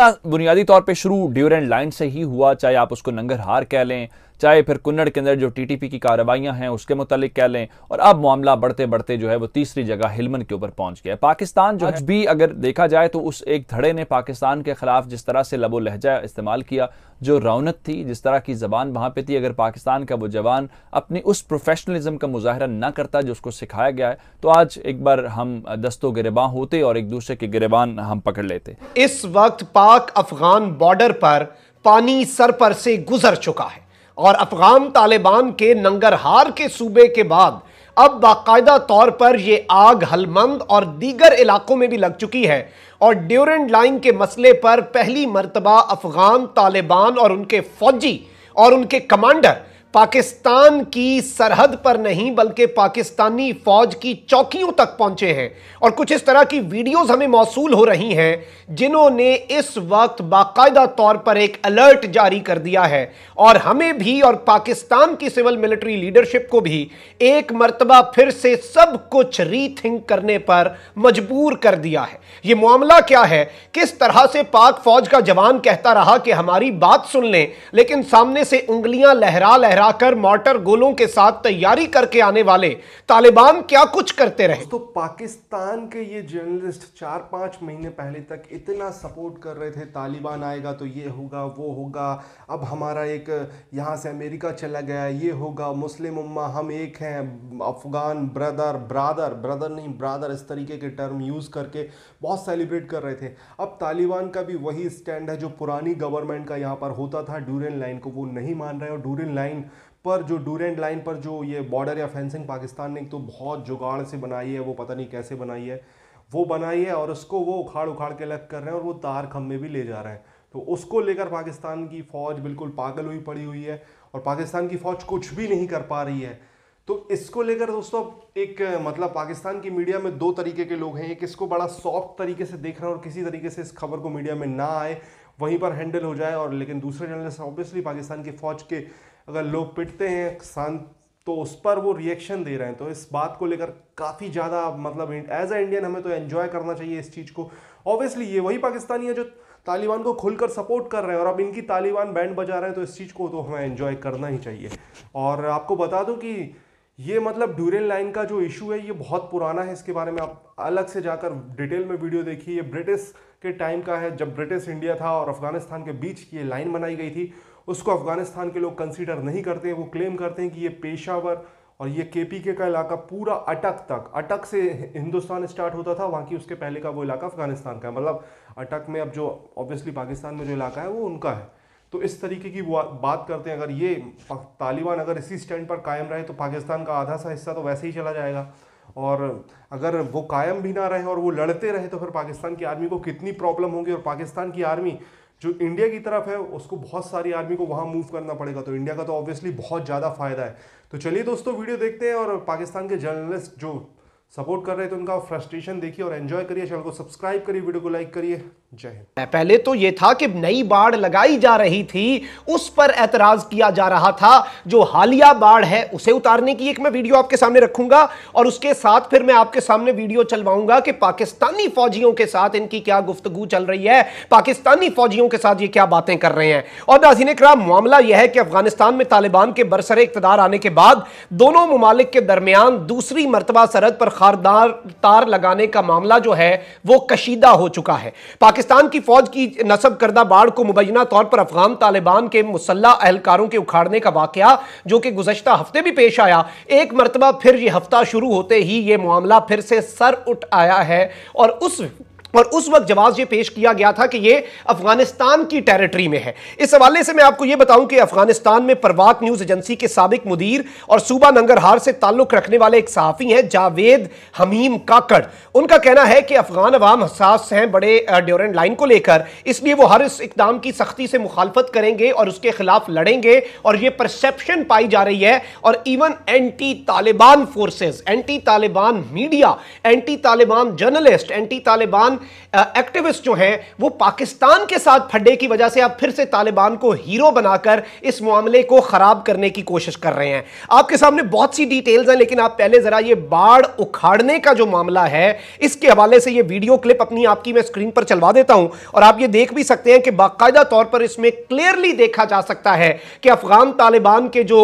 बुनियादी तौर पे शुरू ड्यूरेंट लाइन से ही हुआ चाहे आप उसको नंगर हार कह लें चाहे फिर कुन्नड़ के अंदर जो टीटीपी की कार्रवाइयाँ हैं उसके मुतालिक कह लें और अब मामला बढ़ते बढ़ते जो है वो तीसरी जगह हिलमन के ऊपर पहुंच गया पाकिस्तान जो अच्छा। भी अगर देखा जाए तो उस एक धड़े ने पाकिस्तान के खिलाफ जिस तरह से लबो लहजा इस्तेमाल किया जो रौनक थी जिस तरह की जबान वहाँ पर थी अगर पाकिस्तान का वो जवान अपनी उस प्रोफेशनलिज्म का मुजाहरा ना करता जो उसको सिखाया गया है तो आज एक बार हम दस्तों गिरबाँ होते और एक दूसरे के गिरबान हम पकड़ लेते इस वक्त पाक अफगान बॉर्डर पर पानी सर पर से गुजर चुका है और अफगान तालिबान के नंगरहार के सूबे के बाद अब बाकायदा तौर पर यह आग हलमंद और दीगर इलाकों में भी लग चुकी है और ड्यूरेंट लाइन के मसले पर पहली मरतबा अफगान तालिबान और उनके फौजी और उनके कमांडर पाकिस्तान की सरहद पर नहीं बल्कि पाकिस्तानी फौज की चौकियों तक पहुंचे हैं और कुछ इस तरह की वीडियोस हमें मौसू हो रही हैं जिन्होंने इस वक्त बाकायदा तौर पर एक अलर्ट जारी कर दिया है और हमें भी और पाकिस्तान की सिविल मिलिट्री लीडरशिप को भी एक मरतबा फिर से सब कुछ रीथिंक करने पर मजबूर कर दिया है यह मामला क्या है किस तरह से पाक फौज का जवान कहता रहा कि हमारी बात सुन लें लेकिन सामने से उंगलियां लहरा लहरा गिराकर मॉटर गोलों के साथ तैयारी करके आने वाले तालिबान क्या कुछ करते रहे तो पाकिस्तान के ये जर्नलिस्ट चार पांच महीने पहले तक इतना सपोर्ट कर रहे थे तालिबान आएगा तो ये होगा वो होगा अब हमारा एक यहाँ से अमेरिका चला गया ये होगा मुस्लिम उम्मा हम एक हैं अफगान ब्रदर ब्रादर ब्रदर नहीं ब्रादर इस तरीके के टर्म यूज़ करके बहुत सेलिब्रेट कर रहे थे अब तालिबान का भी वही स्टैंड है जो पुरानी गवर्नमेंट का यहाँ पर होता था ड्यूरन लाइन को वो नहीं मान रहे और ड्यूरन लाइन पर जो डूरेंट लाइन पर जो ये बॉर्डर या फेंसिंग पाकिस्तान ने तो बहुत जुगाड़ से बनाई है वो पता नहीं कैसे बनाई है वो बनाई है और उसको वो उखाड़ उखाड़ के अलग कर रहे हैं और वो तार खम्भे भी ले जा रहे हैं तो उसको लेकर पाकिस्तान की फ़ौज बिल्कुल पागल हुई पड़ी हुई है और पाकिस्तान की फ़ौज कुछ भी नहीं कर पा रही है तो इसको लेकर दोस्तों एक मतलब पाकिस्तान की मीडिया में दो तरीके के लोग हैं एक इसको बड़ा सॉफ्ट तरीके से देख रहे हैं और किसी तरीके से इस खबर को मीडिया में ना आए वहीं पर हैंडल हो जाए और लेकिन दूसरे जर्नलिस्ट ऑब्वियसली पाकिस्तान की फ़ौज के अगर लोग पिटते हैं शांत तो उस पर वो रिएक्शन दे रहे हैं तो इस बात को लेकर काफ़ी ज़्यादा मतलब एज ए इंडियन हमें तो एन्जॉय करना चाहिए इस चीज़ को ऑब्वियसली ये वही पाकिस्तानी है जो तालिबान को खुलकर सपोर्ट कर रहे हैं और अब इनकी तालिबान बैंड बजा रहे हैं तो इस चीज़ को तो हमें एन्जॉय करना ही चाहिए और आपको बता दूँ कि ये मतलब ड्यूरेल लाइन का जो इशू है ये बहुत पुराना है इसके बारे में आप अलग से जाकर डिटेल में वीडियो देखिए ये ब्रिटिश के टाइम का है जब ब्रिटिश इंडिया था और अफगानिस्तान के बीच ये लाइन बनाई गई थी उसको अफ़गानिस्तान के लोग कंसीडर नहीं करते वो क्लेम करते हैं कि ये पेशावर और ये के पी के का इलाका पूरा अटक तक अटक से हिंदुस्तान स्टार्ट होता था वहाँ की उसके पहले का वो इलाका अफ़गानिस्तान का है मतलब अटक में अब जो ऑब्वियसली पाकिस्तान में जो इलाका है वो उनका है तो इस तरीके की बात करते हैं अगर ये तालिबान अगर इसी स्टैंड पर कायम रहे तो पाकिस्तान का आधा सा हिस्सा तो वैसे ही चला जाएगा और अगर वो कायम भी ना रहे और वो लड़ते रहे तो फिर पाकिस्तान की आर्मी को कितनी प्रॉब्लम होगी और पाकिस्तान की आर्मी जो इंडिया की तरफ है उसको बहुत सारी आर्मी को वहाँ मूव करना पड़ेगा तो इंडिया का तो ऑब्वियसली बहुत ज़्यादा फायदा है तो चलिए दोस्तों वीडियो देखते हैं और पाकिस्तान के जर्नलिस्ट जो सपोर्ट कर रहे थे उनका फ्रस्ट्रेशन देखिए और एन्जॉय करिए चैनल को सब्सक्राइब करिए वीडियो को लाइक करिए पहले तो यह था कि नई बाढ़ लगाई जा रही थी उस पर एतराज किया जा रहा था जो हालिया बाढ़ है उसे उतारने की एक मैं वीडियो आपके सामने रखूंगा और उसके साथ फिर मैं आपके सामने वीडियो चलवाऊंगा कि पाकिस्तानी फौजियों के साथ इनकी क्या गुफ्तगु चल रही है पाकिस्तानी फौजियों के साथ ये क्या बातें कर रहे हैं और नाजीन कराम मामला यह है कि अफगानिस्तान में तालिबान के बरसर इकतदार आने के बाद दोनों ममालिक के दरमियान दूसरी मरतबा सरहद पर खारदार तार लगाने का मामला जो है वो कशीदा हो चुका है पाकिस्तान पाकिस्तान की फौज की नसब करदा बाढ़ को मुबैना तौर पर अफगान तालिबान के मुसल्ला अहलकारों के उखाड़ने का वाक़ जो कि गुजशत हफ्ते भी पेश आया एक मरतबा फिर ये हफ्ता शुरू होते ही ये मामला फिर से सर उठ आया है और उस और उस वक्त जवाब यह पेश किया गया था कि यह अफगानिस्तान की टेरिटरी में है इस हवाले से मैं आपको यह बताऊं कि अफगानिस्तान में परवात न्यूज एजेंसी के सबक मुदीर और सूबा नंगरहार से ताल्लुक रखने वाले एक सहाफी हैं जावेद हमीम काकड़ उनका कहना है कि अफगान अवाम हसास हैं बड़े ड्योरेंट लाइन को लेकर इसलिए वो हर इस इकदाम की सख्ती से मुखालफत करेंगे और उसके खिलाफ लड़ेंगे और यह परसेप्शन पाई जा रही है और even anti Taliban forces anti Taliban media anti Taliban journalist anti Taliban activist जो हैं वो पाकिस्तान के साथ फड्डे की वजह से आप फिर से तालिबान को हीरो बनाकर इस मामले को ख़राब करने की कोशिश कर रहे हैं आपके सामने बहुत सी डिटेल्स हैं लेकिन आप पहले ज़रा ये बाढ़ उखाड़ने का जो मामला है इसके हवाले से ये वीडियो क्लिप अपनी आपकी मैं स्क्रीन पर चलवा देता हूं और आप ये देख भी सकते हैं कि बाकायदा तौर पर इसमें क्लियरली देखा जा सकता है कि अफगान तालिबान के जो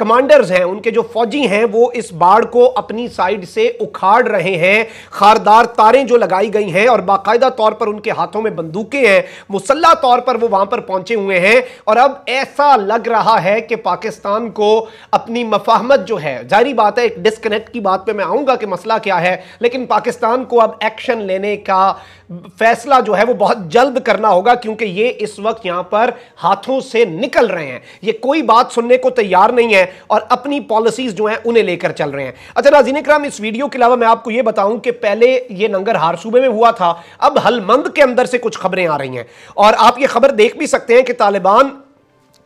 कमांडर्स हैं उनके जो फौजी हैं वो इस बाढ़ को अपनी साइड से उखाड़ रहे हैं खारदार तारें जो लगाई गई हैं और बाकायदा तौर पर उनके हाथों में बंदूकें हैं मुसल्ला तौर पर वो वहां पर पहुंचे हुए हैं और अब ऐसा लग रहा है कि पाकिस्तान को अपनी मफाहमत जो है जारी बात है एक डिस्कनेक्ट की बात पर मैं आऊंगा कि मसला क्या है लेकिन पाकिस्तान को अब एक्शन लेने का फैसला जो है वो बहुत जल्द करना होगा क्योंकि ये इस वक्त यहां पर हाथों से निकल रहे हैं ये कोई बात सुनने को तैयार नहीं है और अपनी पॉलिसीज जो हैं उन्हें लेकर चल रहे हैं अच्छा नाजीन इस वीडियो के अलावा मैं आपको ये बताऊं कि पहले ये नंगर हार सूबे में हुआ था था अब हलमंद के अंदर से कुछ खबरें आ रही हैं और आप ये खबर देख भी सकते हैं कि Taliban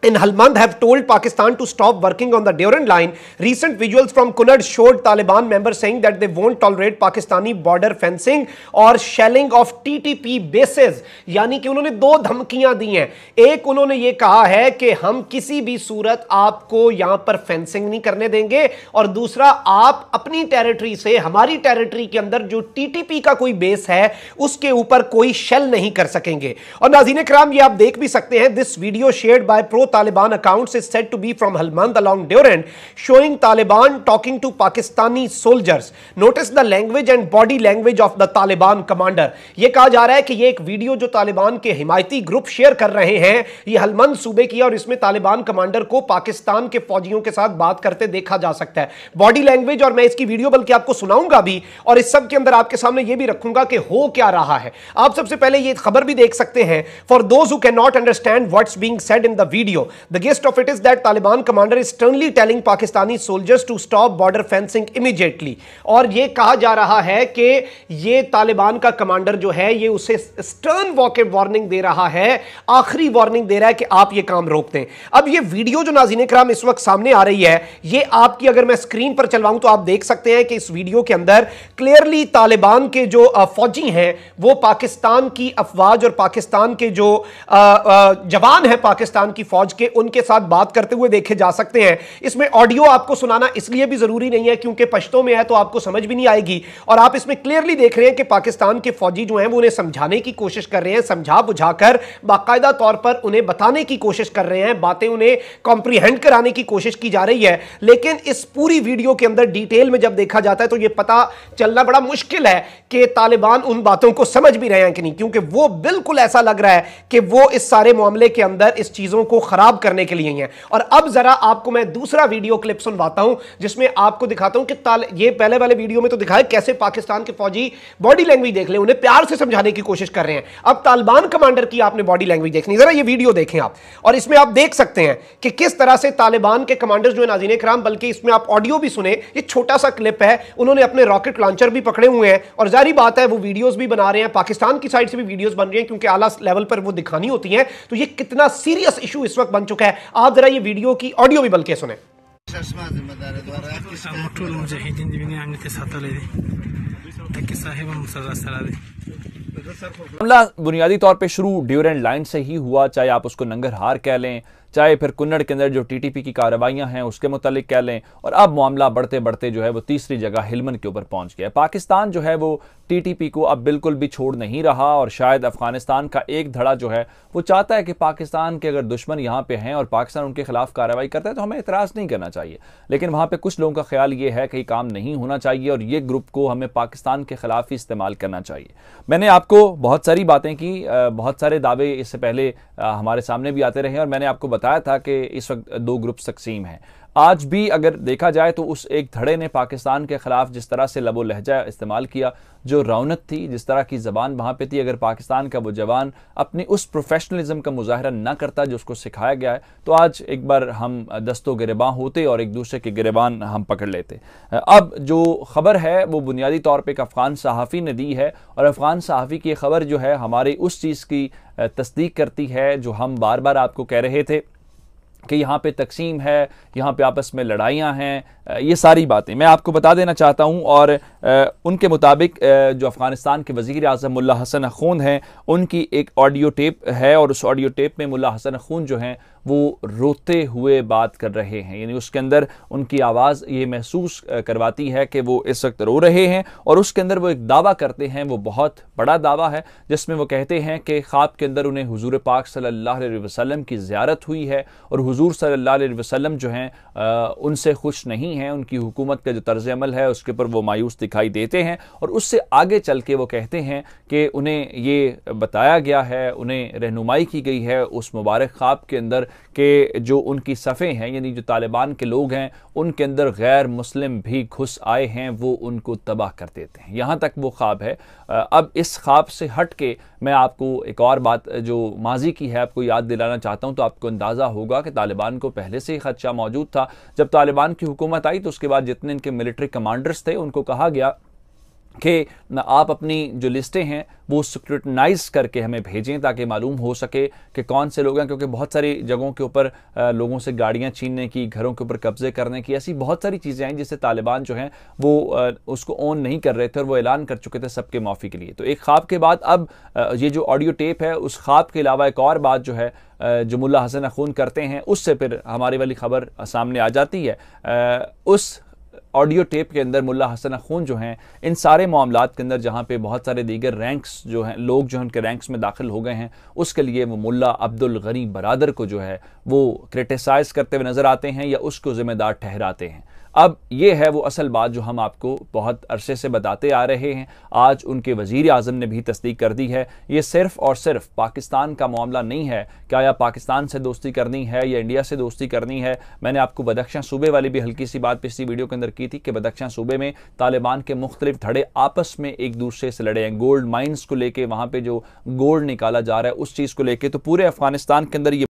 in Helmand have told Pakistan to stop working on the Durand line. Recent visuals from Kunad showed Taliban members saying that they won't tolerate Pakistani border fencing or shelling of TTP bases. यानी कि उन्होंने दो धमकियां दी हैं एक उन्होंने ये कहा है कि हम किसी भी सूरत आपको यहां पर फेंसिंग नहीं करने देंगे और दूसरा आप अपनी टेरिटरी से हमारी टेरिटरी के अंदर जो टीटीपी का कोई बेस है उसके ऊपर कोई शेल नहीं कर सकेंगे और नाजीन कराम ये आप देख भी सकते हैं this video share by pro Taliban accounts is said to be from Helmand along Durand, showing Taliban talking to Pakistani soldiers. Notice the language and body language of the Taliban commander. ये कहा जा रहा है कि ये एक video जो तालिबान के हिमायती ग्रुप शेयर कर रहे हैं ये हलमंद सूबे की और इसमें तालिबान कमांडर को पाकिस्तान के फौजियों के साथ बात करते देखा जा सकता है बॉडी लैंग्वेज और मैं इसकी वीडियो बल्कि आपको सुनाऊंगा भी और इस सब के अंदर आपके सामने यह भी रखूंगा कि हो क्या रहा है आप सबसे पहले ये खबर भी देख सकते हैं for those who can not understand what's being said in the video The gist of it is that Taliban commander is sternly telling Pakistani soldiers to stop border fencing immediately. और ये कहा जा रहा है कि ये तालिबान का कमांडर जो है ये उसे स्टर्न वार्निंग दे रहा है आखिरी वार्निंग दे रहा है कि आप ये काम रोक दें अब ये वीडियो जो नाजीन कराम इस वक्त सामने आ रही है ये आपकी अगर मैं स्क्रीन पर चलवाऊं तो आप देख सकते हैं कि इस वीडियो के अंदर क्लियरली तालिबान के जो फौजी हैं वो पाकिस्तान की अफवाज और पाकिस्तान के जो जवान हैं पाकिस्तान की फौज के उनके साथ बात करते हुए देखे जा सकते हैं इसमें ऑडियो आपको सुनाना इसलिए भी जरूरी नहीं है क्योंकि पश्तो में है तो आपको समझ भी नहीं आएगी और आप इसमें क्लियरली देख रहे हैं कि पाकिस्तान के फौजी जो हैं वो उन्हें समझाने की कोशिश कर रहे हैं समझा बुझाकर बाकायदा तौर पर उन्हें बताने की कोशिश कर रहे हैं बातें उन्हें कॉम्प्रीहेंड कराने की कोशिश की जा रही है लेकिन इस पूरी वीडियो के अंदर डिटेल में जब देखा जाता है तो ये पता चलना बड़ा मुश्किल है कि तालिबान उन बातों को समझ भी रहे हैं कि नहीं क्योंकि वो बिल्कुल ऐसा लग रहा है कि वो इस सारे मामले के अंदर इस चीज़ों को खराब करने के लिए ही है और अब जरा आपको मैं दूसरा वीडियो क्लिप सुनवाता हूं जिसमें आपको दिखाता हूं कि ताल ये पहले वाले वीडियो में तो दिखाया कैसे पाकिस्तान के फौजी बॉडी लैंग्वेज देख ले उन्हें प्यार से समझाने की कोशिश कर रहे हैं अब तालिबान कमांडर की आपने बॉडी लैंग्वेज देखनी जरा ये वीडियो देखें आप और इसमें आप देख सकते हैं कि किस तरह से तालिबान के कमांडर जो है नाजीन कराम बल्कि इसमें आप ऑडियो भी सुने ये छोटा सा क्लिप है उन्होंने अपने रॉकेट लॉन्चर भी पकड़े हुए हैं और जारी बात है वो वीडियोज भी बना रहे हैं पाकिस्तान की साइड से भी वीडियोज बन रही है क्योंकि आला लेवल पर वो दिखानी होती है तो ये कितना सीरियस इशू इस वक्त बन चुका है आप जरा ये वीडियो की ऑडियो भी बल्कि सुने हाँ, तो बुनियादी तौर पे शुरू ड्यूरेंट लाइन से ही हुआ चाहे आप उसको नंगर हार कह लें चाहे फिर कुन्नड़ के अंदर जो टीटीपी की कार्रवाइयाँ हैं उसके मुतालिक कह लें और अब मामला बढ़ते बढ़ते जो है वो तीसरी जगह हिलमन के ऊपर पहुंच गया पाकिस्तान जो है वो टीटीपी को अब बिल्कुल भी छोड़ नहीं रहा और शायद अफगानिस्तान का एक धड़ा जो है वो चाहता है कि पाकिस्तान के अगर दुश्मन यहाँ पे हैं और पाकिस्तान उनके खिलाफ कार्रवाई करता है तो हमें इतराज़ नहीं करना चाहिए लेकिन वहाँ पर कुछ लोगों का ख्याल ये है कि काम नहीं होना चाहिए और ये ग्रुप को हमें पाकिस्तान के खिलाफ ही इस्तेमाल करना चाहिए मैंने आपको बहुत सारी बातें की बहुत सारे दावे इससे पहले हमारे सामने भी आते रहे और मैंने आपको बताया था कि इस वक्त दो ग्रुप तकसीम हैं आज भी अगर देखा जाए तो उस एक धड़े ने पाकिस्तान के खिलाफ जिस तरह से लबो लहजा इस्तेमाल किया जो रौनक थी जिस तरह की ज़बान वहाँ पे थी अगर पाकिस्तान का वो जवान अपनी उस प्रोफेशनलिज्म का मुजाहरा ना करता जो उसको सिखाया गया है तो आज एक बार हम दस्तों गिरबाँ होते और एक दूसरे के गिरबान हम पकड़ लेते अब जो खबर है वो बुनियादी तौर पर एक अफ़गान सहाफ़ी ने दी है और अफ़गान सहाफ़ी की खबर जो है हमारी उस चीज़ की तस्दीक करती है जो हम बार बार आपको कह रहे थे कि यहाँ पे तकसीम है यहाँ पे आपस में लड़ाइयाँ हैं ये सारी बातें मैं आपको बता देना चाहता हूँ और उनके मुताबिक जो अफ़गानिस्तान के वज़ी अजम मुला हसन खून हैं उनकी एक ऑडियो टेप है और उस ऑडियो टेप में मुला हसन खून जो हैं वो रोते हुए बात कर रहे हैं यानी उसके अंदर उनकी आवाज़ ये महसूस करवाती है कि वो इस वक्त रो रहे हैं और उसके अंदर वो एक दावा करते हैं वो बहुत बड़ा दावा है जिसमें वो कहते हैं कि ख्वाब के अंदर उन्हें हजूर पाक सल्ला वसम की ज्यारत हुई है और हजूर सल्ला वसलम जो हैं उनसे खुश नहीं हैं उनकी हुकूमत का जो तर्ज अमल है उसके ऊपर वो मायूस दिखाई देते हैं और उससे आगे चल के वो कहते हैं कि उन्हें ये बताया गया है उन्हें रहनुमाई की गई है उस मुबारक ख्वाब के अंदर कि जो उनकी सफ़ें हैं यानी जो तालिबान के लोग हैं उनके अंदर गैर मुस्लिम भी घुस आए हैं वो उनको तबाह कर देते हैं यहाँ तक वो ख्वाब है अब इस ख्वाब से हट के मैं आपको एक और बात जो माजी की है आपको याद दिलाना चाहता हूँ तो आपको अंदाज़ा होगा कि तालिबान को पहले से ही ख़दशा मौजूद था जब तालिबान की हुकूमत आई तो उसके बाद जितने इनके मिलिट्री कमांडर्स थे उनको कहा गया कि आप अपनी जो लिस्टें हैं वो सिक्योरिटनाइज करके हमें भेजें ताकि मालूम हो सके कि कौन से लोग हैं क्योंकि बहुत सारी जगहों के ऊपर लोगों से गाड़ियां छीनने की घरों के ऊपर कब्जे करने की ऐसी बहुत सारी चीज़ें आई जिससे तालिबान जो हैं वो उसको ऑन नहीं कर रहे थे और वो ऐलान कर चुके थे सबके माफ़ी के लिए तो एक ख्वाब के बाद अब ये जो ऑडियो टेप है उस ख्वाब के अलावा एक और बात जो है जो मुला हसन अखून करते हैं उससे फिर हमारी वाली खबर सामने आ जाती है उस ऑडियो टेप के अंदर मुल्ला हसन खून जो हैं इन सारे मामला के अंदर जहाँ पे बहुत सारे दीगर रैंक्स जो हैं लोग जो हैं उनके रैंक्स में दाखिल हो गए हैं उसके लिए वो मुल्ला अब्दुल गनी बरदर को जो है वो क्रिटिसाइज़ करते हुए नज़र आते हैं या उसको ज़िम्मेदार ठहराते हैं अब ये है वो असल बात जो हम आपको बहुत अरसे से बताते आ रहे हैं आज उनके वजीर अजम ने भी तस्दीक कर दी है ये सिर्फ और सिर्फ पाकिस्तान का मामला नहीं है क्या या पाकिस्तान से दोस्ती करनी है या इंडिया से दोस्ती करनी है मैंने आपको बदख्शां सूबे वाली भी हल्की सी बात पिछली वीडियो के अंदर की थी कि बदख्शां सूबे में तालिबान के मुख्तलिफ धड़े आपस में एक दूसरे से लड़े हैं गोल्ड माइन्स को लेकर वहाँ पर जो गोल्ड निकाला जा रहा है उस चीज़ को लेकर तो पूरे अफगानिस्तान के अंदर ये